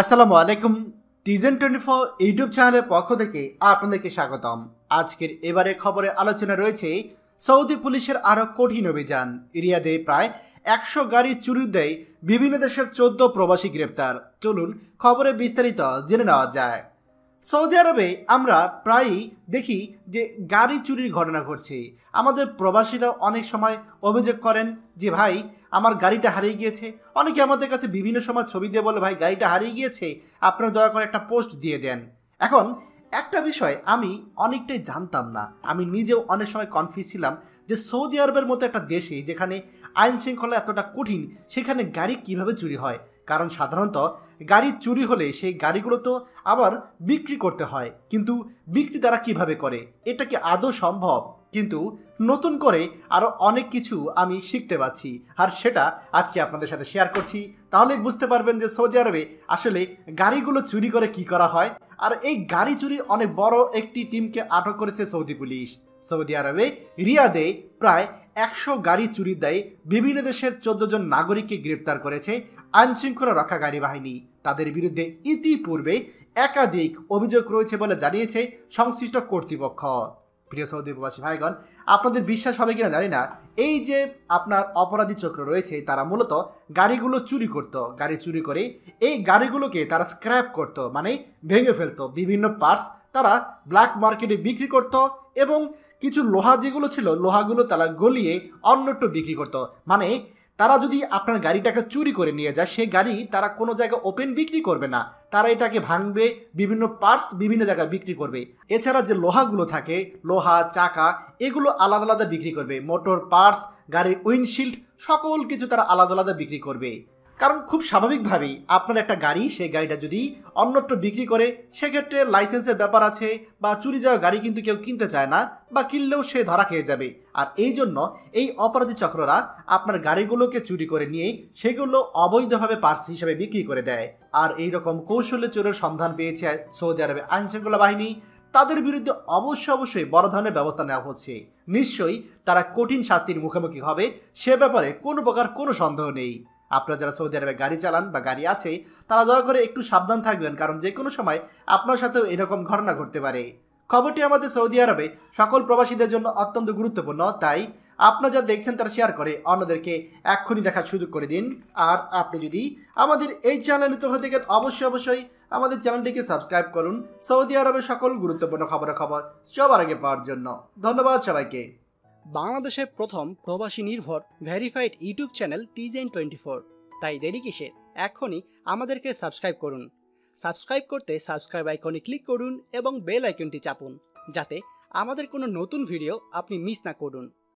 আসসালামু আলাইকুম টিজেন twenty four YouTube চ্যানেলের পক্ষ থেকে আপনাদেরকে স্বাগতম আজকের এবারে খবরে আলোচনা রয়েছে সৌদি পুলিশের আরও কঠিন অভিযান ইরিয়াদে প্রায় একশো গাড়ি চুরি দেয় বিভিন্ন দেশের চোদ্দ প্রবাসী গ্রেপ্তার চলুন খবরে বিস্তারিত জেনে নেওয়া যায় সৌদি আরবে আমরা প্রায়ই দেখি যে গাড়ি চুরির ঘটনা ঘটছে আমাদের প্রবাসীরা অনেক সময় অভিযোগ করেন যে ভাই আমার গাড়িটা হারিয়ে গিয়েছে অনেকে আমাদের কাছে বিভিন্ন সময় ছবি দিয়ে বলে ভাই গাড়িটা হারিয়ে গিয়েছে আপনারা দয়া করে একটা পোস্ট দিয়ে দেন এখন একটা বিষয় আমি অনেকটাই জানতাম না আমি নিজেও অনেক সময় কনফিউজ ছিলাম যে সৌদি আরবের মতো একটা দেশে যেখানে আইন শৃঙ্খলা এতটা কঠিন সেখানে গাড়ি কিভাবে চুরি হয় কারণ সাধারণত গাড়ি চুরি হলে সেই গাড়িগুলো তো আবার বিক্রি করতে হয় কিন্তু বিক্রি তারা কিভাবে করে এটা কি আদৌ সম্ভব কিন্তু নতুন করে আরও অনেক কিছু আমি শিখতে পাচ্ছি আর সেটা আজকে আপনাদের সাথে শেয়ার করছি তাহলে বুঝতে পারবেন যে সৌদি আরবে আসলে গাড়িগুলো চুরি করে কি করা হয় আর এই গাড়ি চুরির অনেক বড় একটি টিমকে আটক করেছে সৌদি পুলিশ সৌদি আরবে রিয়াদে প্রায় একশো গাড়ি চুরি দেয় বিভিন্ন দেশের চোদ্দ জন নাগরিককে গ্রেপ্তার করেছে আইনশৃঙ্খলা রক্ষাকারী বাহিনী তাদের বিরুদ্ধে ইতিপূর্বে একাধিক অভিযোগ রয়েছে বলে জানিয়েছে সংশ্লিষ্ট কর্তৃপক্ষ প্রিয় সৌদি প্রবাসী ভাইগণ আপনাদের বিশ্বাস হবে কিনা জানি না এই যে আপনার অপরাধী চক্র রয়েছে তারা মূলত গাড়িগুলো চুরি করত গাড়ি চুরি করে এই গাড়িগুলোকে তারা স্ক্র্যাপ করত মানে ভেঙে ফেলতো বিভিন্ন পার্টস তারা ব্ল্যাক মার্কেটে বিক্রি করত এবং কিছু লোহা যেগুলো ছিল লোহাগুলো তারা গলিয়ে অন্য একটু বিক্রি করত মানে তারা যদি আপনার গাড়িটাকে চুরি করে নিয়ে যায় সেই গাড়ি তারা কোনো জায়গায় ওপেন বিক্রি করবে না তারা এটাকে ভাঙবে বিভিন্ন পার্টস বিভিন্ন জায়গায় বিক্রি করবে এছাড়া যে লোহাগুলো থাকে লোহা চাকা এগুলো আলাদা আলাদা বিক্রি করবে মোটর পার্টস গাড়ির উইন্ডশিল্ড সকল কিছু তারা আলাদা আলাদা বিক্রি করবে কারণ খুব স্বাভাবিকভাবেই আপনার একটা গাড়ি সেই গাড়িটা যদি অন্যত্র বিক্রি করে সেক্ষেত্রে লাইসেন্সের ব্যাপার আছে বা চুরি যাওয়া গাড়ি কিন্তু কেউ কিনতে চায় না বা কিনলেও সে ধরা খেয়ে যাবে আর এই জন্য এই অপরাধী চক্ররা আপনার গাড়িগুলোকে চুরি করে নিয়ে সেগুলো অবৈধভাবে পার্স হিসেবে বিক্রি করে দেয় আর এই রকম কৌশলে চোরের সন্ধান পেয়েছে সৌদি আরবের আইনশৃঙ্খলা বাহিনী তাদের বিরুদ্ধে অবশ্যই অবশ্যই বড় ধরনের ব্যবস্থা নেওয়া হচ্ছে নিশ্চয়ই তারা কঠিন শাস্তির মুখোমুখি হবে সে ব্যাপারে কোনো প্রকার কোনো সন্দেহ নেই আপনারা যারা সৌদি আরবে গাড়ি চালান বা গাড়ি আছে তারা দয়া করে একটু সাবধান থাকবেন কারণ যে কোনো সময় আপনার সাথেও এরকম ঘটনা ঘটতে পারে খবরটি আমাদের সৌদি আরবে সকল প্রবাসীদের জন্য অত্যন্ত গুরুত্বপূর্ণ তাই আপনারা যা দেখছেন তারা শেয়ার করে অন্যদেরকে এক্ষুনি দেখার সুযোগ করে দিন আর আপনি যদি আমাদের এই চ্যানেল তো হতে অবশ্যই অবশ্যই আমাদের চ্যানেলটিকে সাবস্ক্রাইব করুন সৌদি আরবের সকল গুরুত্বপূর্ণ খবরের খবর সবার আগে পাওয়ার জন্য ধন্যবাদ সবাইকে বাংলাদেশে প্রথম প্রবাসী নির্ভর ভেরিফাইড ইউটিউব চ্যানেল টিজেন টোয়েন্টি ফোর তাই দেরি কিসে এখনই আমাদেরকে সাবস্ক্রাইব করুন সাবস্ক্রাইব করতে সাবস্ক্রাইব আইকনে ক্লিক করুন এবং বেল আইকনটি চাপুন যাতে আমাদের কোনো নতুন ভিডিও আপনি মিস না করুন